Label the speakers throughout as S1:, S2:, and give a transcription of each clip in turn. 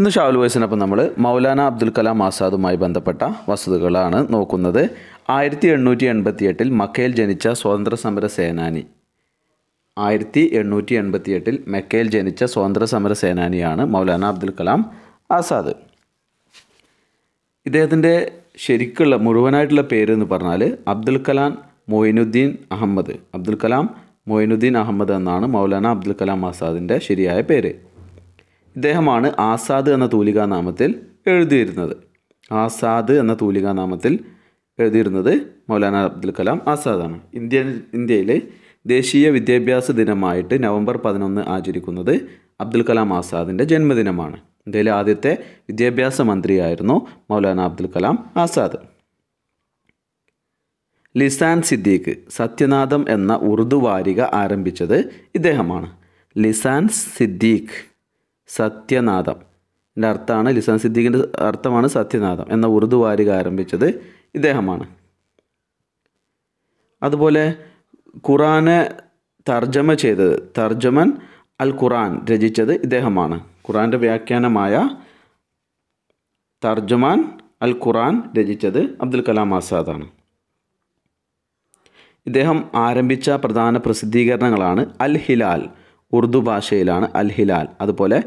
S1: ഇന്ന് ഷാവുൽ വയസ്സിനൊപ്പം നമ്മൾ മൗലാന അബ്ദുൽ കലാം ആസാദുമായി ബന്ധപ്പെട്ട വസ്തുതകളാണ് നോക്കുന്നത് ആയിരത്തി എണ്ണൂറ്റി എൺപത്തി എട്ടിൽ മക്കയിൽ ജനിച്ച സ്വാതന്ത്ര്യ സമര സേനാനി ആയിരത്തി എണ്ണൂറ്റി എൺപത്തി എട്ടിൽ മെക്കയിൽ ജനിച്ച സ്വാതന്ത്ര്യ സമര സേനാനിയാണ് മൗലാന അബ്ദുൽ കലാം ആസാദ് ഇദ്ദേഹത്തിൻ്റെ ശരിക്കുള്ള മുഴുവനായിട്ടുള്ള പേര് എന്ന് പറഞ്ഞാൽ അബ്ദുൽ കലാം മൊയിനുദ്ദീൻ അഹമ്മദ് അബ്ദുൽ കലാം മൊയിനുദ്ദീൻ അഹമ്മദ് എന്നാണ് മൗലാന അബ്ദുൽ കലാം ആസാദിൻ്റെ ശരിയായ പേര് ഇദ്ദേഹമാണ് ആസാദ് എന്ന തൂലികാനാമത്തിൽ എഴുതിയിരുന്നത് ആസാദ് എന്ന തൂലികാനാമത്തിൽ എഴുതിയിരുന്നത് മൗലാന അബ്ദുൽ കലാം ആസാദാണ് ഇന്ത്യ ഇന്ത്യയിലെ ദേശീയ വിദ്യാഭ്യാസ ദിനമായിട്ട് നവംബർ പതിനൊന്ന് ആചരിക്കുന്നത് അബ്ദുൽ കലാം ആസാദിൻ്റെ ജന്മദിനമാണ് ഇന്ത്യയിലെ ആദ്യത്തെ വിദ്യാഭ്യാസ മന്ത്രിയായിരുന്നു മൗലാന അബ്ദുൽ കലാം ആസാദ് ലിസാൻ സിദ്ദീഖ് സത്യനാഥം എന്ന ഉറുദു വാരിക ആരംഭിച്ചത് ഇദ്ദേഹമാണ് ലിസാൻ സിദ്ദീഖ് സത്യനാഥം എൻ്റെ അർത്ഥമാണ് ലിസാൻ സിദ്ദീഖിൻ്റെ അർത്ഥമാണ് സത്യനാഥം എന്ന ഉറുദു വാരിക ആരംഭിച്ചത് ഇദ്ദേഹമാണ് അതുപോലെ ഖുറാനെ തർജ്ജമ ചെയ്തത് തർജ്ജമൻ അൽ ഖുറാൻ രചിച്ചത് ഇദ്ദേഹമാണ് ഖുറാൻ്റെ വ്യാഖ്യാനമായ തർജ്ജമാൻ അൽ ഖുറാൻ രചിച്ചത് അബ്ദുൽ കലാം ആസാദാണ് ഇദ്ദേഹം ആരംഭിച്ച പ്രധാന പ്രസിദ്ധീകരണങ്ങളാണ് അൽ ഹിലാൽ ഉറുദു ഭാഷയിലാണ് അൽ ഹിലാൽ അതുപോലെ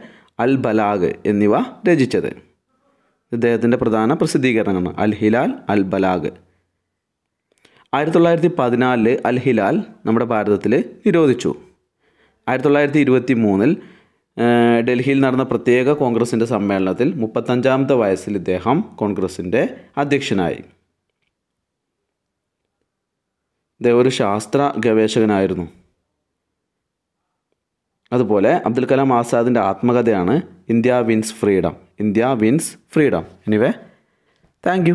S1: അൽ ബലാഗ് എന്നിവ രചിച്ചത് ഇദ്ദേഹത്തിൻ്റെ പ്രധാന പ്രസിദ്ധീകരണമാണ് അൽ ഹിലാൽ അൽ ബലാഗ് ആയിരത്തി തൊള്ളായിരത്തി പതിനാലില് അൽ ഹിലാൽ നമ്മുടെ ഭാരതത്തിൽ നിരോധിച്ചു ആയിരത്തി തൊള്ളായിരത്തി ഇരുപത്തി മൂന്നിൽ ഡൽഹിയിൽ നടന്ന പ്രത്യേക കോൺഗ്രസിൻ്റെ സമ്മേളനത്തിൽ മുപ്പത്തഞ്ചാമത്തെ വയസ്സിൽ ഇദ്ദേഹം കോൺഗ്രസിൻ്റെ അധ്യക്ഷനായി ഇദ്ദേഹം ഒരു ശാസ്ത്ര ഗവേഷകനായിരുന്നു അതുപോലെ അബ്ദുൽ കലാം ആസാദിൻ്റെ ആത്മകഥയാണ് India wins freedom India wins freedom anyway thank